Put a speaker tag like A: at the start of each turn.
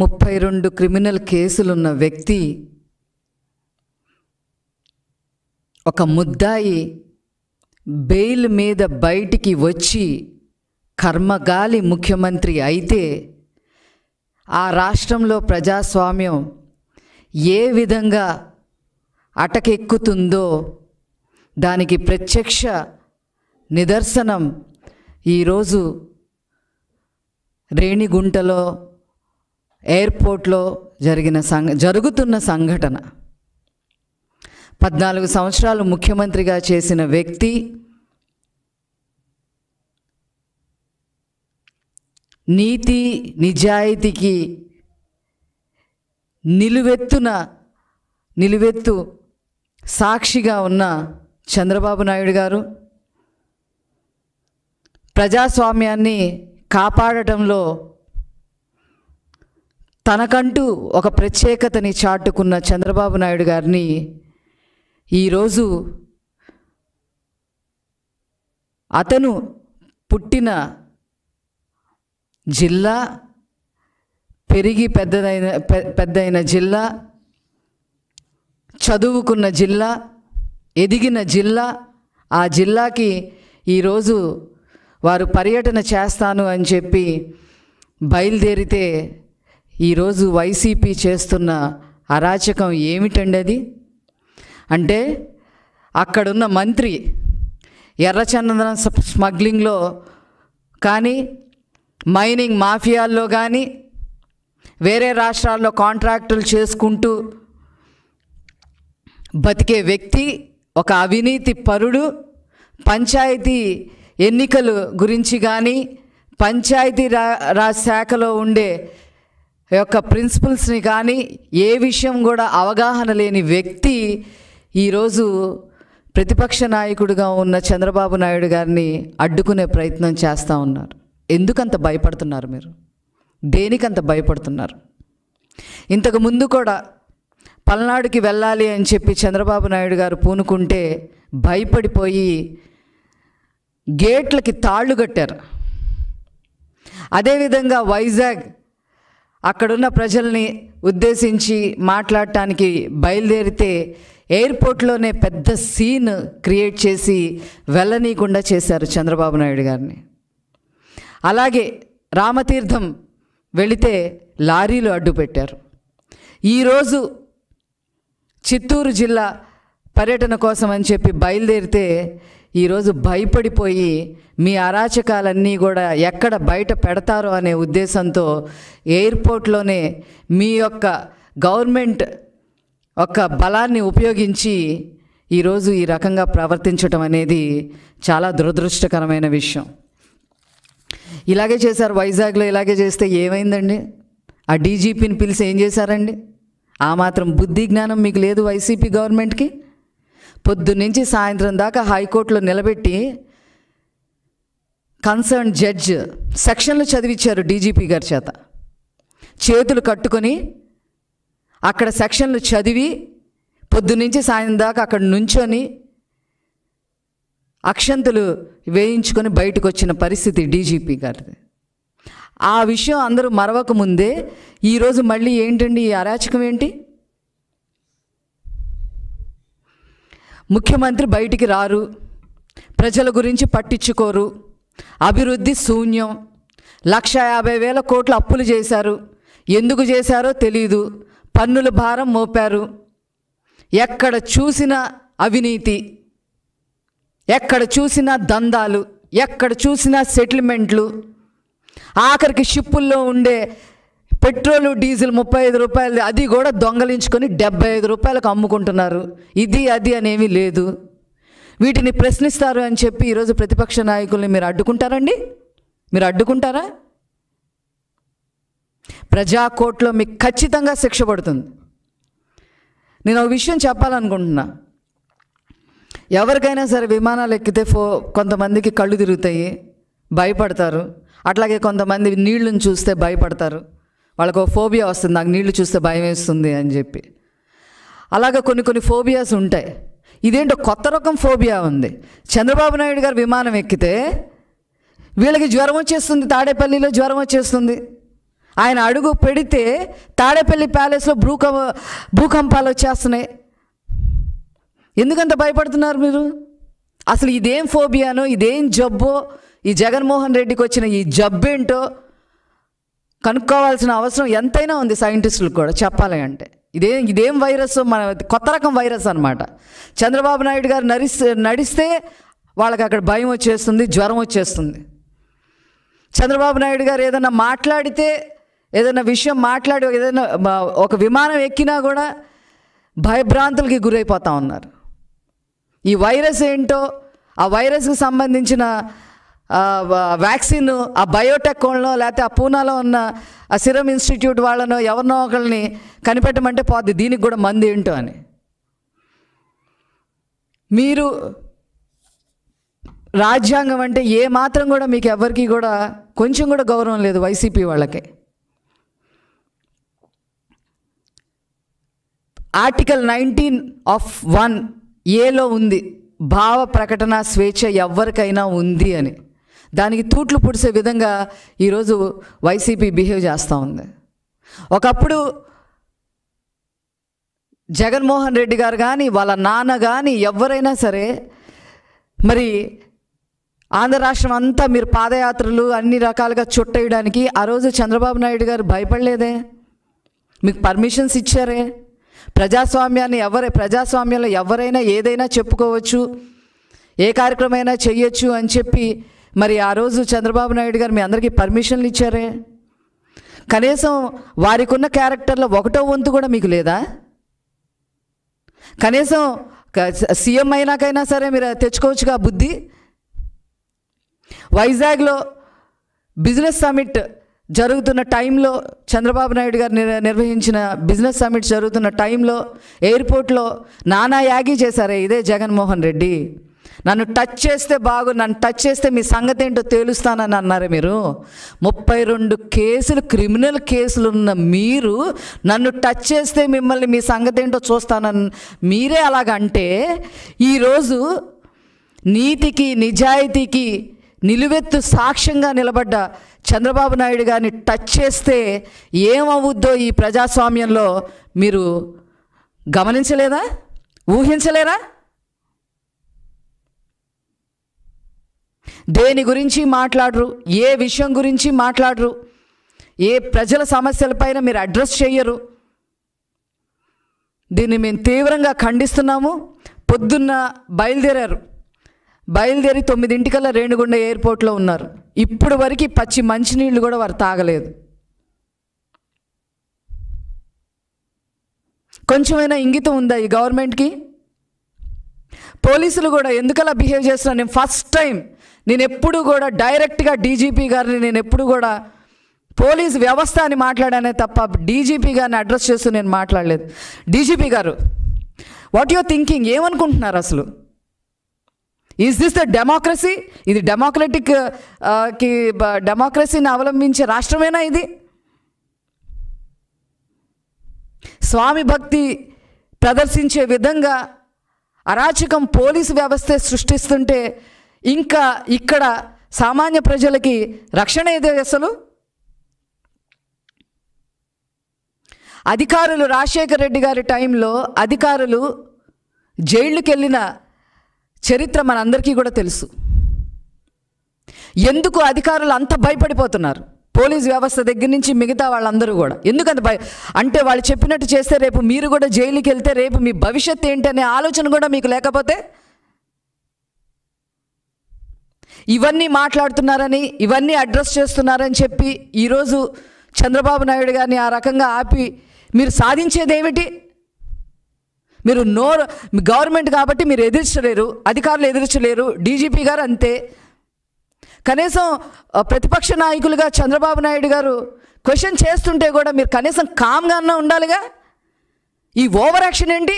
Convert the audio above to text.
A: ముప్పై రెండు క్రిమినల్ కేసులున్న వ్యక్తి ఒక ముద్దాయి బెయిల్ మీద బయటికి వచ్చి కర్మగాలి ముఖ్యమంత్రి అయితే ఆ రాష్ట్రంలో ప్రజాస్వామ్యం ఏ విధంగా అటకెక్కుతుందో దానికి ప్రత్యక్ష నిదర్శనం ఈరోజు రేణిగుంటలో ఎయిర్పోర్ట్లో జరిగిన సంఘ జరుగుతున్న సంఘటన పద్నాలుగు సంవత్సరాలు ముఖ్యమంత్రిగా చేసిన వ్యక్తి నీతి నిజాయితీకి నిలువెత్తున నిలువెత్తు సాక్షిగా ఉన్న చంద్రబాబు నాయుడు గారు ప్రజాస్వామ్యాన్ని కాపాడటంలో తనకంటూ ఒక ప్రత్యేకతని చాటుకున్న చంద్రబాబు నాయుడు గారిని ఈరోజు అతను పుట్టిన జిల్లా పెరిగి పెద్దదైన పెద్దయిన జిల్లా చదువుకున్న జిల్లా ఎదిగిన జిల్లా ఆ జిల్లాకి ఈరోజు వారు పర్యటన చేస్తాను అని చెప్పి బయలుదేరితే ఈరోజు వైసీపీ చేస్తున్న అరాచకం ఏమిటండి అది అంటే అక్కడున్న మంత్రి ఎర్రచందన స్మగ్లింగ్లో కానీ మైనింగ్ మాఫియాల్లో కానీ వేరే రాష్ట్రాల్లో కాంట్రాక్టులు చేసుకుంటూ బతికే వ్యక్తి ఒక అవినీతి పరుడు పంచాయతీ ఎన్నికలు గురించి కానీ పంచాయతీ రా శాఖలో ఉండే యొక్క ప్రిన్సిపల్స్ని కానీ ఏ విషయం కూడా అవగాహన లేని వ్యక్తి ఈరోజు ప్రతిపక్ష నాయకుడిగా ఉన్న చంద్రబాబు నాయుడు గారిని అడ్డుకునే ప్రయత్నం చేస్తూ ఉన్నారు ఎందుకంత భయపడుతున్నారు మీరు దేనికంత భయపడుతున్నారు ఇంతకు ముందు కూడా పల్నాడుకి వెళ్ళాలి అని చెప్పి చంద్రబాబు నాయుడు గారు పూనుకుంటే భయపడిపోయి గేట్లకి తాళ్ళు కట్టారు అదేవిధంగా వైజాగ్ అక్కడున్న ప్రజల్ని ఉద్దేశించి మాట్లాడటానికి బయలుదేరితే ఎయిర్పోర్ట్లోనే పెద్ద సీన్ క్రియేట్ చేసి వెళ్ళనీయకుండా చేశారు చంద్రబాబు నాయుడు గారిని అలాగే రామతీర్థం వెళితే లారీలు అడ్డు పెట్టారు ఈరోజు చిత్తూరు జిల్లా పర్యటన కోసం అని చెప్పి బయలుదేరితే ఈరోజు భయపడిపోయి మీ అరాచకాలన్నీ కూడా ఎక్కడ బయట పెడతారో అనే ఉద్దేశంతో ఎయిర్పోర్ట్లోనే మీ యొక్క గవర్నమెంట్ ఒక బలాన్ని ఉపయోగించి ఈరోజు ఈ రకంగా ప్రవర్తించటం అనేది చాలా దురదృష్టకరమైన విషయం ఇలాగే చేశారు వైజాగ్లో ఇలాగే చేస్తే ఏమైందండి ఆ డీజీపీని పిలిచి ఏం చేశారండి ఆ మాత్రం బుద్ధి జ్ఞానం మీకు లేదు వైసీపీ గవర్నమెంట్కి పొద్దునుంచి సాయంత్రం దాకా హైకోర్టులో నిలబెట్టి కన్సర్న్ జడ్జ్ సెక్షన్లు చదివించారు డీజీపీ గారి చేత చేతులు కట్టుకొని అక్కడ సెక్షన్లు చదివి పొద్దునుంచి సాయంత్రం దాకా అక్కడ నుంచొని అక్షంతులు వేయించుకొని బయటకు వచ్చిన పరిస్థితి డీజీపీ గారిది ఆ విషయం అందరూ మరవకముందే ఈరోజు మళ్ళీ ఏంటండి ఈ అరాచకం ఏంటి ముఖ్యమంత్రి బయటికి రారు ప్రజల గురించి పట్టించుకోరు అభివృద్ధి శూన్యం లక్ష యాభై వేల కోట్లు అప్పులు చేశారు ఎందుకు చేశారో తెలియదు పన్నుల భారం మోపారు ఎక్కడ చూసిన అవినీతి ఎక్కడ చూసినా దందాలు ఎక్కడ చూసినా సెటిల్మెంట్లు ఆఖరికి షిప్పుల్లో ఉండే పెట్రోల్ డీజిల్ ముప్పై ఐదు రూపాయలు అది కూడా దొంగలించుకొని డెబ్బై ఐదు రూపాయలకు అమ్ముకుంటున్నారు ఇది అది అనేవి లేదు వీటిని ప్రశ్నిస్తారు అని చెప్పి ఈరోజు ప్రతిపక్ష నాయకుల్ని మీరు అడ్డుకుంటారండి మీరు అడ్డుకుంటారా ప్రజా కోర్టులో మీకు ఖచ్చితంగా శిక్ష పడుతుంది నేను ఒక విషయం చెప్పాలనుకుంటున్నా ఎవరికైనా సరే విమానాలు ఎక్కితే ఫో కొంతమందికి కళ్ళు తిరుగుతాయి భయపడతారు అట్లాగే కొంతమంది నీళ్లను చూస్తే భయపడతారు వాళ్ళకు ఫోబియా వస్తుంది నాకు నీళ్లు చూస్తే భయం వేస్తుంది అని చెప్పి అలాగే కొన్ని కొన్ని ఫోబియాస్ ఉంటాయి ఇదేంటో కొత్త రకం ఫోబియా ఉంది చంద్రబాబు నాయుడు గారు విమానం ఎక్కితే వీళ్ళకి జ్వరం వచ్చేస్తుంది తాడేపల్లిలో జ్వరం వచ్చేస్తుంది ఆయన అడుగు పెడితే తాడేపల్లి ప్యాలెస్లో భూకంప భూకంపాలు వచ్చేస్తున్నాయి ఎందుకంత భయపడుతున్నారు మీరు అసలు ఇదేం ఫోబియానో ఇదేం జబ్బో ఈ జగన్మోహన్ రెడ్డికి వచ్చిన ఈ జబ్బేంటో కనుక్కోవాల్సిన అవసరం ఎంతైనా ఉంది సైంటిస్టులకు కూడా చెప్పాలి అంటే ఇదే ఇదేం వైరస్ మన కొత్త రకం వైరస్ అనమాట చంద్రబాబు నాయుడు గారు నడిస్తే నడిస్తే వాళ్ళకి అక్కడ భయం వచ్చేస్తుంది జ్వరం వచ్చేస్తుంది చంద్రబాబు నాయుడు గారు ఏదైనా మాట్లాడితే ఏదైనా విషయం మాట్లాడి ఏదైనా ఒక విమానం ఎక్కినా కూడా భయభ్రాంతులకి గురైపోతూ ఉన్నారు ఈ వైరస్ ఏంటో ఆ వైరస్కి సంబంధించిన వ్యాక్సిన్ ఆ బయోటెక్ వాళ్ళనో లేకపోతే ఆ పూనాలో ఉన్న ఆ సిరమ్ ఇన్స్టిట్యూట్ వాళ్ళనో ఎవరినో ఒకరిని కనిపెట్టమంటే పోద్ది దీనికి కూడా మంది ఏంటో అని మీరు రాజ్యాంగం అంటే ఏ మాత్రం కూడా మీకు ఎవరికి కూడా కొంచెం కూడా గౌరవం లేదు వైసీపీ వాళ్ళకి ఆర్టికల్ నైన్టీన్ ఆఫ్ వన్ ఏలో ఉంది భావ ప్రకటన స్వేచ్ఛ ఎవరికైనా ఉంది అని దానికి తూట్లు పుడిసే విధంగా ఈరోజు వైసీపీ బిహేవ్ చేస్తూ ఉంది ఒకప్పుడు జగన్మోహన్ రెడ్డి గారు కానీ వాళ్ళ నాన్న కానీ ఎవరైనా సరే మరి ఆంధ్ర రాష్ట్రం అంతా మీరు పాదయాత్రలు అన్ని రకాలుగా చుట్టేయడానికి ఆ రోజు చంద్రబాబు నాయుడు గారు భయపడలేదే మీకు పర్మిషన్స్ ఇచ్చారే ప్రజాస్వామ్యాన్ని ఎవరే ప్రజాస్వామ్యంలో ఎవరైనా ఏదైనా చెప్పుకోవచ్చు ఏ అయినా చేయొచ్చు అని చెప్పి మరి ఆ రోజు చంద్రబాబు నాయుడు గారు మీ అందరికీ పర్మిషన్లు ఇచ్చారే కనీసం వారికి ఉన్న క్యారెక్టర్లో ఒకటో వంతు కూడా మీకు లేదా కనీసం సీఎం అయినాకైనా సరే మీరు తెచ్చుకోవచ్చుగా బుద్ధి వైజాగ్లో బిజినెస్ సమిట్ జరుగుతున్న టైంలో చంద్రబాబు నాయుడు గారు నిర్వహించిన బిజినెస్ సమిట్ జరుగుతున్న టైంలో ఎయిర్పోర్ట్లో నానా యాగి చేశారే ఇదే జగన్మోహన్ రెడ్డి నన్ను టచ్ చేస్తే బాగు నన్ను టచ్ చేస్తే మీ సంగతి ఏంటో తేలుస్తానని అన్నారు మీరు ముప్పై రెండు కేసులు క్రిమినల్ కేసులు ఉన్న మీరు నన్ను టచ్ చేస్తే మిమ్మల్ని మీ సంగతి ఏంటో చూస్తానని మీరే అలాగంటే ఈరోజు నీతికి నిజాయితీకి నిలువెత్తు సాక్ష్యంగా నిలబడ్డ చంద్రబాబు నాయుడు గారిని టచ్ చేస్తే ఏమవుద్దో ఈ ప్రజాస్వామ్యంలో మీరు గమనించలేదా ఊహించలేరా దేని గురించి మాట్లాడరు ఏ విషయం గురించి మాట్లాడరు ఏ ప్రజల సమస్యలపైన మీరు అడ్రస్ చేయరు దీన్ని మేము తీవ్రంగా ఖండిస్తున్నాము పొద్దున్న బయలుదేరారు బయలుదేరి తొమ్మిదింటికల్లా రేణుగుండ ఎయిర్పోర్ట్లో ఉన్నారు ఇప్పుడు వరకు పచ్చి మంచినీళ్ళు కూడా వారు తాగలేదు కొంచెమైనా ఇంగితం ఉందా ఈ గవర్నమెంట్కి పోలీసులు కూడా ఎందుకలా బిహేవ్ చేస్తున్నాను నేను ఫస్ట్ టైం నేను ఎప్పుడు కూడా డైరెక్ట్గా డీజీపీ గారిని నేను ఎప్పుడు కూడా పోలీస్ వ్యవస్థ అని మాట్లాడానే తప్ప డీజీపీ గారిని అడ్రస్ చేస్తూ నేను మాట్లాడలేదు డీజీపీ గారు వాట్ యువర్ థింకింగ్ ఏమనుకుంటున్నారు అసలు ఈజ్ దిస్ ద డెమోక్రసీ ఇది డెమోక్రటిక్ uh, కి డెమోక్రసీని అవలంబించే రాష్ట్రమేనా ఇది స్వామి భక్తి ప్రదర్శించే విధంగా అరాచకం పోలీసు వ్యవస్థ సృష్టిస్తుంటే ఇంకా ఇక్కడ సామాన్య ప్రజలకి రక్షణ ఏదే అసలు అధికారులు రాజశేఖర రెడ్డి గారి టైంలో అధికారులు జైళ్ళకి వెళ్ళిన చరిత్ర మనందరికీ కూడా తెలుసు ఎందుకు అధికారులు అంత భయపడిపోతున్నారు పోలీస్ వ్యవస్థ దగ్గర నుంచి మిగతా వాళ్ళందరూ కూడా ఎందుకంత భయ అంటే వాళ్ళు చెప్పినట్టు చేస్తే రేపు మీరు కూడా జైలుకి వెళ్తే రేపు మీ భవిష్యత్ ఏంటనే ఆలోచన కూడా మీకు లేకపోతే ఇవన్నీ మాట్లాడుతున్నారని ఇవన్నీ అడ్రస్ చేస్తున్నారని చెప్పి ఈరోజు చంద్రబాబు నాయుడు గారిని ఆ రకంగా ఆపి మీరు సాధించేదేమిటి మీరు నోరు గవర్నమెంట్ కాబట్టి మీరు ఎదిరించలేరు అధికారులు ఎదిరించలేరు డీజీపీ గారు అంతే కనీసం ప్రతిపక్ష నాయకులుగా చంద్రబాబు నాయుడు గారు క్వశ్చన్ చేస్తుంటే కూడా మీరు కనీసం కామ్గా అన్నా ఉండాలిగా ఈ ఓవర్ యాక్షన్ ఏంటి